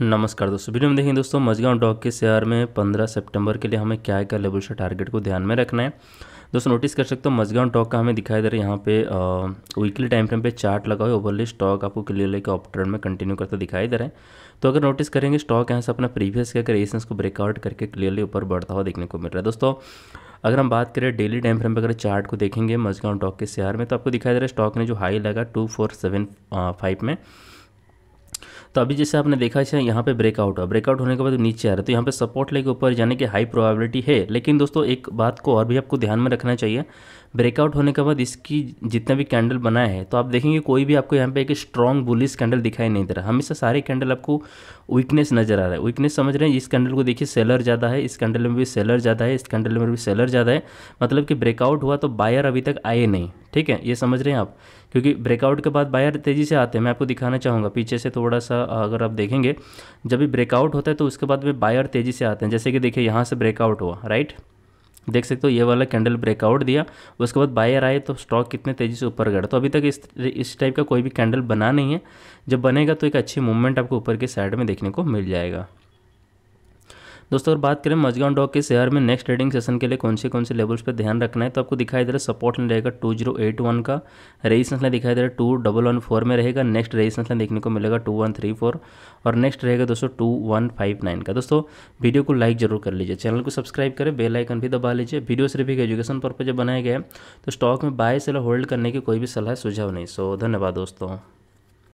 नमस्कार दोस्तों वीडियो में देखेंगे दोस्तों मजगांव डॉक के शेयर में 15 सितंबर के लिए हमें क्या क्या लेवल से टारगेट को ध्यान में रखना है दोस्तों नोटिस कर सकते हो मजगांव डॉक का हमें दिखाई दे रहा है यहाँ पे वीकली टाइम फ्रेम पे चार्ट लगा हुआ है ओवरली स्टॉक आपको क्लियर लेके ऑप ट्रेंड में कंटिन्यू करता दिखाई दे रहा है तो अगर नोटिस करेंगे स्टॉक यहाँ से अपना प्रीवियस के अगर रेसेंस को ब्रेकआउट करके क्लियरली ऊपर बढ़ता हुआ देखने को मिल रहा है दोस्तों अगर हम बात करें डेली टाइम फ्रेम पर अगर चार्ट को देखेंगे मजगांव डॉक के शेयर में तो आपको दिखाई दे रहा है स्टॉक ने जो हाई लगा टू फोर सेवन फाइव में तो अभी जैसे आपने देखा है यहाँ पे ब्रेकआउट हुआ ब्रेकआउट होने के बाद नीचे आ रहा है तो यहाँ पे सपोर्ट लेके ऊपर जाने की हाई प्रोबेबिलिटी है लेकिन दोस्तों एक बात को और भी आपको ध्यान में रखना चाहिए ब्रेकआउट होने के बाद इसकी जितने भी कैंडल बनाए हैं तो आप देखेंगे कोई भी आपको यहाँ पे एक स्ट्रॉन्ग बुलिस कैंडल दिखाई नहीं दे रहा हमेशा सारे कैंडल आपको वीकनेस नजर आ रहा है वीकनेस समझ रहे हैं इस कैंडल को देखिए सेलर ज़्यादा है इस कैंडल में भी सेलर ज़्यादा है इस कैंडल में भी सेलर ज़्यादा है मतलब कि ब्रेकआउट हुआ तो बायर अभी तक आए नहीं ठीक है ये समझ रहे हैं आप क्योंकि ब्रेकआउट के बाद बायर तेज़ी से आते हैं मैं आपको दिखाना चाहूँगा पीछे से थोड़ा सा अगर आप देखेंगे जब भी ब्रेकआउट होता है तो उसके बाद में बायर तेज़ी से आते हैं जैसे कि देखिए यहाँ से ब्रेकआउट हुआ राइट देख सकते हो ये वाला कैंडल ब्रेकआउट दिया उसके बाद बायर आए तो स्टॉक कितने तेज़ी से ऊपर गया तो अभी तक इस इस टाइप का कोई भी कैंडल बना नहीं है जब बनेगा तो एक अच्छी मूवमेंट आपको ऊपर के साइड में देखने को मिल जाएगा दोस्तों अगर बात करें मजगांव डॉक के शेयर में नेक्स्ट ट्रेडिंग सेशन के लिए कौन से कौन से लेवल्स पर ध्यान रखना है तो आपको दिखाई दे रहा है सपोर्ट लाइन रहेगा टू जीरो एट वन का रेजिस्टेंस लाइन दिखाई दे रहा है टू डबल वन फोर में रहेगा नेक्स्ट रेजिस्टेंस लाइन देखने को मिलेगा टू वन थ्री फोर और नेक्स्ट रहेगा दोस्तों टू वन फाइव नाइन का दोस्तों वीडियो को लाइक जरूर कर लीजिए चैनल को सब्सक्राइब करें बेल आइकन भी दबा लीजिए वीडियो सिर्फ एक एजुकेशन पर्पज बनाया गया है तो स्टॉक में बाय सेल होल्ड करने की कोई भी सलाह सुझाव नहीं सो धन्यवाद दोस्तों